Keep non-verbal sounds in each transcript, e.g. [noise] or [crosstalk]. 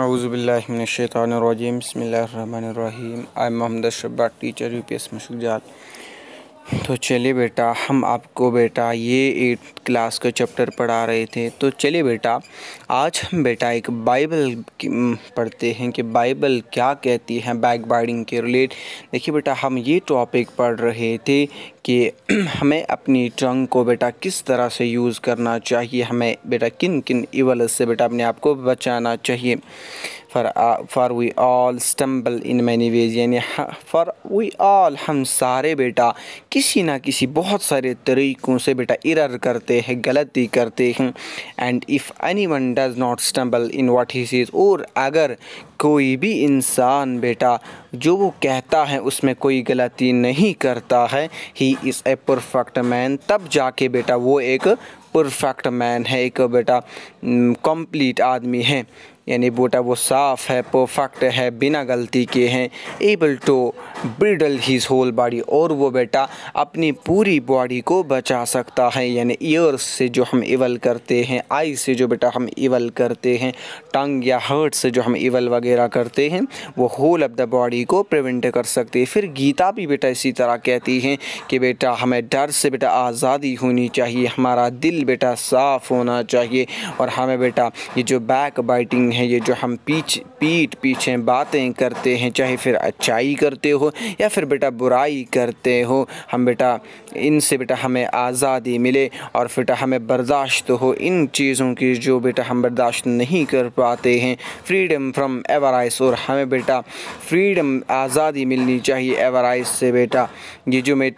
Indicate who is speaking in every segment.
Speaker 1: اعوذ باللہ من الشیطان الرجیم بسم اللہ الرحمن الرحیم Muhammad teacher U P S مشکل جال तो चलिए बेटा हम आपको बेटा ये एट क्लास का चैप्टर पढ़ा रहे थे तो चलिए बेटा आज हम बेटा एक बाइबल पढ़ते हैं कि बाइबल क्या कहती है बैक बाइडिंग के रिलेट देखिए बेटा हम ये टॉपिक पढ़ रहे थे कि [clears throat] हमें अपनी टंग को बेटा किस तरह से यूज़ करना चाहिए हमें बेटा किन किन इवल से बेटा अपने आप को बचाना चाहिए for for we all stumble in many ways यानी फ़र वी आल हम सारे बेटा किसी ना किसी बहुत सारे तरीक़ों से बेटा इरर करते हैं गलती करते हैं and if any one does not stumble in what he sees और अगर कोई भी इंसान बेटा जो वो कहता है उसमें कोई गलती नहीं करता है he is a perfect man तब जाके बेटा वो एक परफेक्ट मैन है एक बेटा कंप्लीट हम्म, आदमी है यानी बोटा वो साफ़ है परफेक्ट है बिना गलती के हैं able to bridle his whole body और वो बेटा अपनी पूरी बॉडी को बचा सकता है यानी ईयर्स से जो हम इवल करते हैं आई से जो बेटा हम इवल करते हैं टंग या हर्ट से जो हम इवल वगैरह करते हैं वो होल ऑफ द बॉडी को प्रिवेंट कर सकते हैं फिर गीता भी बेटा इसी तरह कहती हैं कि बेटा हमें डर से बेटा आज़ादी होनी चाहिए हमारा दिल बेटा साफ़ होना चाहिए और हमें बेटा ये जो बैक बाइटिंग मोमिन हैं ये जो हम पीछ पीठ पीछे बातें करते हैं चाहे फिर अच्छाई करते हो या फिर बेटा बुराई करते हो हम बेटा इनसे बेटा हमें आज़ादी मिले और बेटा हमें बर्दाश्त हो इन चीज़ों की जो बेटा हम बर्दाश्त नहीं कर पाते हैं फ्रीडम फ्रॉम एवराइस और हमें बेटा फ्रीडम आज़ादी मिलनी चाहिए एवराइस से बेटा ये जो मैं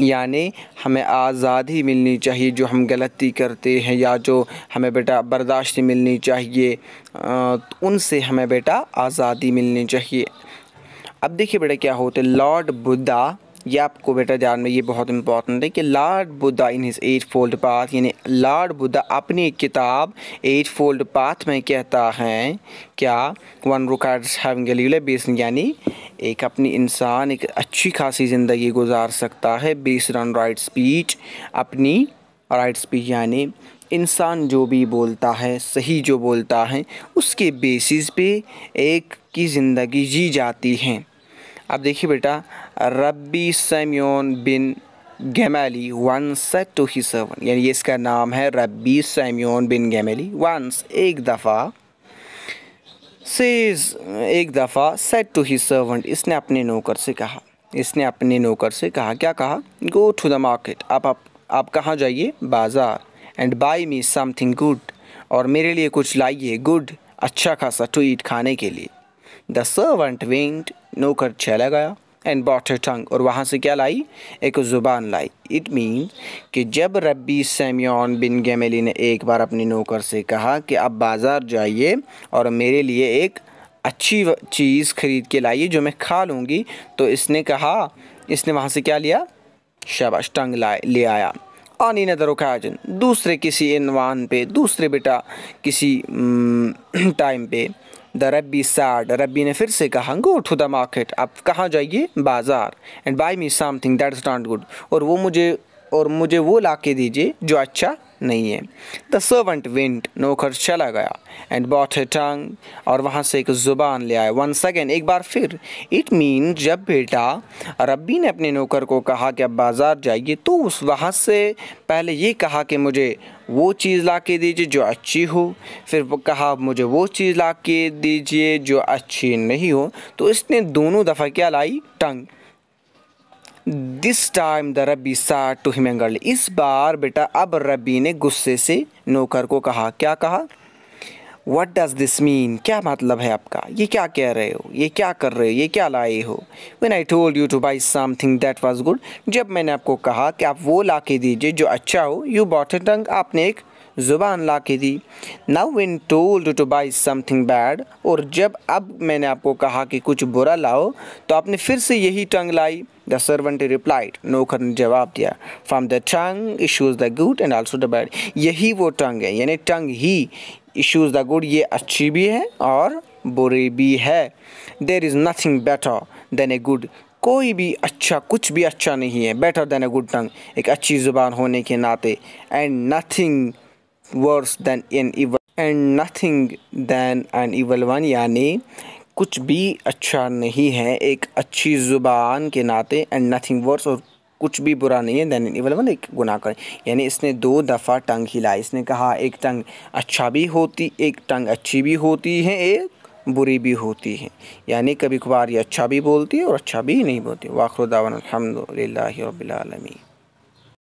Speaker 1: यानी हमें आज़ादी मिलनी चाहिए जो हम गलती करते हैं या जो हमें बेटा बर्दाश्त मिलनी चाहिए तो उनसे हमें बेटा आज़ादी मिलनी चाहिए अब देखिए बेटा क्या होते लॉर्ड बुद्धा ये आपको बेटा ध्यान में ये बहुत इंपॉर्टेंट है कि Lord Buddha in his eightfold path यानी लॉर्ड बुद्धा अपनी किताब एट फोल्ड पाथ में कहता है क्या वन रुकार्ड्स हैविंग यानी एक अपनी इंसान एक अच्छी खासी ज़िंदगी गुजार सकता है बेस्ड ऑन राइट स्पीच अपनी राइट स्पीच यानी इंसान जो भी बोलता है सही जो बोलता है उसके बेसिस पे एक की ज़िंदगी जी जाती है अब देखिए बेटा Rabbi Simeon ben Gamaliel once said to he servant यानी ये इसका नाम है रबी सैम्योन बिन गेमैली वंस एक दफ़ा सेज एक दफ़ा सेट टू ही सर्वेंट इसने अपने नौकर से कहा इसने अपने नौकर से कहा क्या कहा गो टू द मार्केट आप आप, आप कहाँ जाइए बाज़ार and buy me something good और मेरे लिए कुछ लाइए गुड अच्छा खासा टू ईट खाने के लिए द सर्वेंट विंग्ड नौकर चला गया एंड बॉट हर टंग और वहाँ से क्या लाई एक ज़ुबान लाई इट मीन कि जब रबी सेमियन बिन गैमेली ने एक बार अपने नौकर से कहा कि आप बाज़ार जाइए और मेरे लिए एक अच्छी चीज़ ख़रीद के लाइए जो मैं खा लूँगी तो इसने कहा इसने वहाँ से क्या लिया शबाश टंग लाए ले आया आनी नदर उखाजन दूसरे किसी इनवान पे दूसरे बेटा किसी टाइम [clears throat] पे द रबी सैड रबी ने फिर से कहा गो टू द मार्केट आप कहाँ जाइए बाज़ार and buy me something that is not good और वो मुझे और मुझे वो ला के दीजिए जो अच्छा नहीं है द सर्वेंट वेंट नौकर चला गया एंड बॉट है टंग और वहाँ से एक ज़ुबान ले आया वन सेकेंड एक बार फिर इट मीन जब बेटा रब्बी ने अपने नौकर को कहा कि अब बाज़ार जाइए तो उस वहाँ से पहले ये कहा कि मुझे वो चीज़ ला के दीजिए जो अच्छी हो फिर वो कहा मुझे वो चीज़ ला के दीजिए जो अच्छी नहीं हो तो इसने दोनों दफ़ा क्या लाई tongue this time the rabbi said to हिमेंगल इस बार बेटा अब रबी ने गुस्से से नौकर को कहा क्या कहा वट डज़ दिस मीन क्या मतलब है आपका ये क्या कह रहे हो ये क्या कर रहे हो ये क्या लाए हो when I told you to buy something that was good जब मैंने आपको कहा कि आप वो ला के दीजिए जो अच्छा हो यू बॉट ए टंग आपने एक ज़ुबान ला के दी now when told to buy something bad और जब अब मैंने आपको कहा कि कुछ बुरा लाओ तो आपने फिर से यही टंग लाई द सर्वेंट रिप्लाइड नौकर ने जवाब दिया from the tongue issues the good and also the bad यही वो टंग है यानी टंग ही इशूज़ द गुड ये अच्छी भी है और बुरी भी है there is nothing better than a good कोई भी अच्छा कुछ भी अच्छा नहीं है better than a good tongue एक अच्छी ज़ुबान होने के नाते and nothing verse then an evil and nothing than an evil one यानी कुछ भी अच्छा नहीं है एक अच्छी ज़ुबान के नाते एंड नथिंग वर्स और कुछ भी बुरा नहीं है देन इवल मतलब एक गुना करें यानी इसने दो दफ़ा टंग हिलाई इसने कहा एक टंग अच्छा भी होती एक टंग अच्छी भी होती है एक बुरी भी होती है यानी कभी कभार ये अच्छा भी बोलती है और अच्छा भी नहीं बोलती वाखरुदावन अलहमदिल्ला